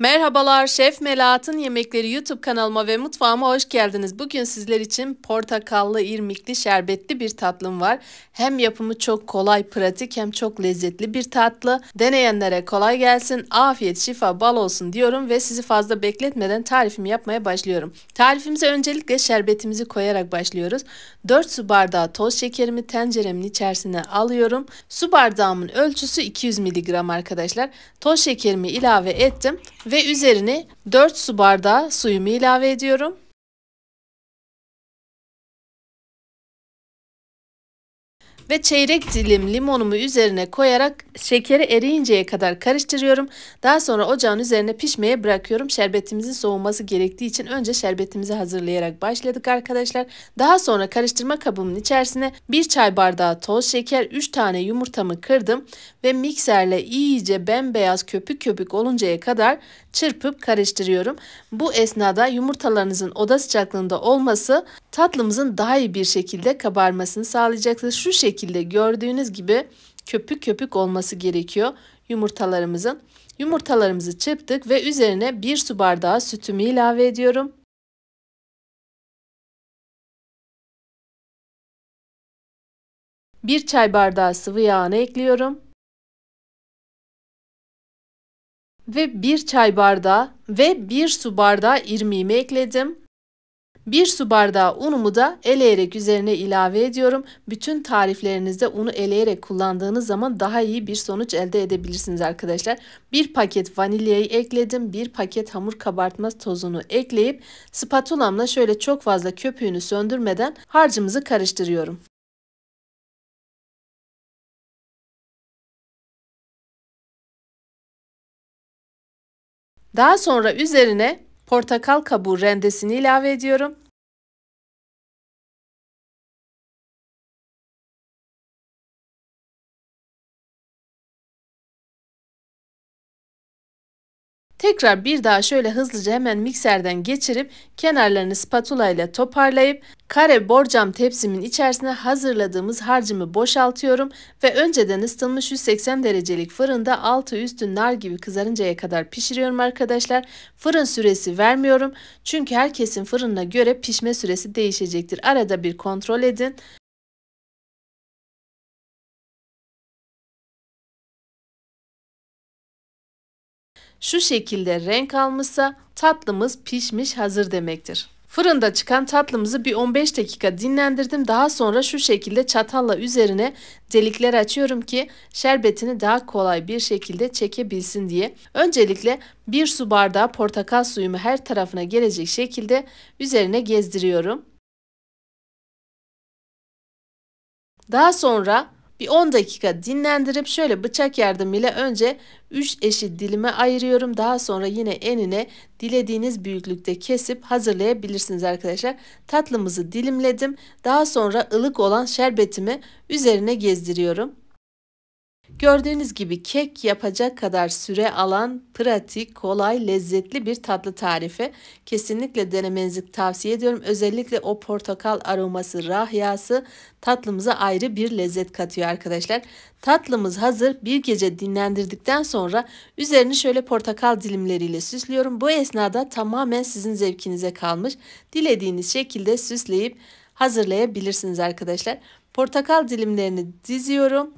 Merhabalar Şef Melat'ın Yemekleri YouTube kanalıma ve mutfağıma hoş geldiniz. Bugün sizler için portakallı irmikli şerbetli bir tatlım var. Hem yapımı çok kolay, pratik hem çok lezzetli bir tatlı. Deneyenlere kolay gelsin, afiyet, şifa, bal olsun diyorum ve sizi fazla bekletmeden tarifimi yapmaya başlıyorum. Tarifimize öncelikle şerbetimizi koyarak başlıyoruz. 4 su bardağı toz şekerimi tenceremin içerisine alıyorum. Su bardağımın ölçüsü 200 mg arkadaşlar. Toz şekerimi ilave ettim ve üzerine 4 su bardağı suyumu ilave ediyorum. ve çeyrek dilim limonumu üzerine koyarak şekeri eriyinceye kadar karıştırıyorum. Daha sonra ocağın üzerine pişmeye bırakıyorum. Şerbetimizin soğuması gerektiği için önce şerbetimizi hazırlayarak başladık arkadaşlar. Daha sonra karıştırma kabımın içerisine 1 çay bardağı toz şeker, 3 tane yumurtamı kırdım ve mikserle iyice bembeyaz köpük köpük oluncaya kadar çırpıp karıştırıyorum. Bu esnada yumurtalarınızın oda sıcaklığında olması tatlımızın daha iyi bir şekilde kabarmasını sağlayacaktır. Şu şekilde gördüğünüz gibi köpük köpük olması gerekiyor yumurtalarımızın. Yumurtalarımızı çırptık ve üzerine 1 su bardağı sütümü ilave ediyorum. Bir çay bardağı sıvı yağını ekliyorum. ve 1 çay bardağı ve 1 su bardağı irmiğimi ekledim. 1 su bardağı unumu da eleyerek üzerine ilave ediyorum. Bütün tariflerinizde unu eleyerek kullandığınız zaman daha iyi bir sonuç elde edebilirsiniz arkadaşlar. 1 paket vanilyayı ekledim. 1 paket hamur kabartma tozunu ekleyip spatulamla şöyle çok fazla köpüğünü söndürmeden harcımızı karıştırıyorum. Daha sonra üzerine portakal kabuğu rendesini ilave ediyorum Tekrar bir daha şöyle hızlıca hemen mikserden geçirip kenarlarını spatula ile toparlayıp kare borcam tepsimin içerisine hazırladığımız harcımı boşaltıyorum ve önceden ısıtılmış 180 derecelik fırında altı üstü nar gibi kızarıncaya kadar pişiriyorum arkadaşlar. Fırın süresi vermiyorum çünkü herkesin fırınına göre pişme süresi değişecektir. Arada bir kontrol edin. şu şekilde renk almışsa tatlımız pişmiş hazır demektir. Fırında çıkan tatlımızı bir 15 dakika dinlendirdim. Daha sonra şu şekilde çatalla üzerine delikler açıyorum ki şerbetini daha kolay bir şekilde çekebilsin diye. Öncelikle bir su bardağı portakal suyumu her tarafına gelecek şekilde üzerine gezdiriyorum. Daha sonra bir 10 dakika dinlendirip şöyle bıçak yardımıyla önce 3 eşit dilime ayırıyorum. Daha sonra yine enine dilediğiniz büyüklükte kesip hazırlayabilirsiniz arkadaşlar. Tatlımızı dilimledim. Daha sonra ılık olan şerbetimi üzerine gezdiriyorum. Gördüğünüz gibi kek yapacak kadar süre alan pratik, kolay, lezzetli bir tatlı tarifi. Kesinlikle denemenizi tavsiye ediyorum. Özellikle o portakal aroması, rahyası tatlımıza ayrı bir lezzet katıyor arkadaşlar. Tatlımız hazır. Bir gece dinlendirdikten sonra üzerini şöyle portakal dilimleriyle süslüyorum. Bu esnada tamamen sizin zevkinize kalmış. Dilediğiniz şekilde süsleyip hazırlayabilirsiniz arkadaşlar. Portakal dilimlerini diziyorum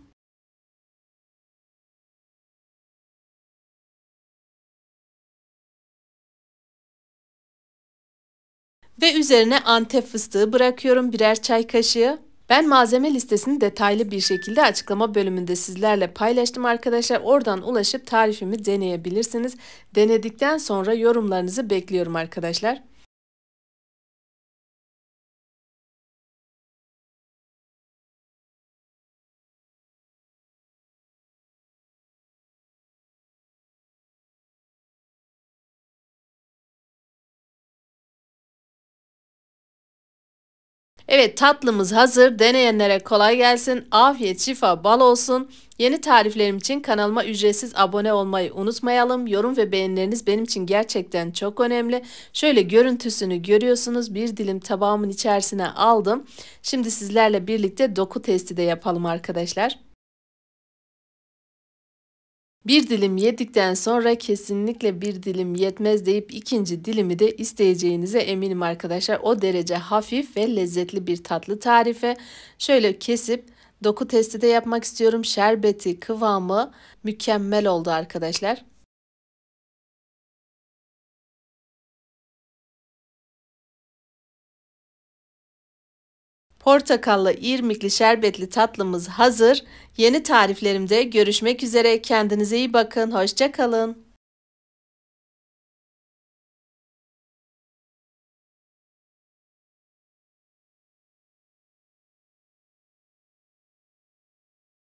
ve üzerine antep fıstığı bırakıyorum birer çay kaşığı. Ben malzeme listesini detaylı bir şekilde açıklama bölümünde sizlerle paylaştım arkadaşlar. Oradan ulaşıp tarifimi deneyebilirsiniz. Denedikten sonra yorumlarınızı bekliyorum arkadaşlar. Evet tatlımız hazır. Deneyenlere kolay gelsin. Afiyet, şifa, bal olsun. Yeni tariflerim için kanalıma ücretsiz abone olmayı unutmayalım. Yorum ve beğenileriniz benim için gerçekten çok önemli. Şöyle görüntüsünü görüyorsunuz. Bir dilim tabağımın içerisine aldım. Şimdi sizlerle birlikte doku testi de yapalım arkadaşlar. Bir dilim yedikten sonra kesinlikle bir dilim yetmez deyip ikinci dilimi de isteyeceğinize eminim arkadaşlar. O derece hafif ve lezzetli bir tatlı tarife Şöyle kesip doku testi de yapmak istiyorum. Şerbeti, kıvamı mükemmel oldu arkadaşlar. Portakallı irmikli şerbetli tatlımız hazır. Yeni tariflerimde görüşmek üzere. Kendinize iyi bakın. Hoşça kalın.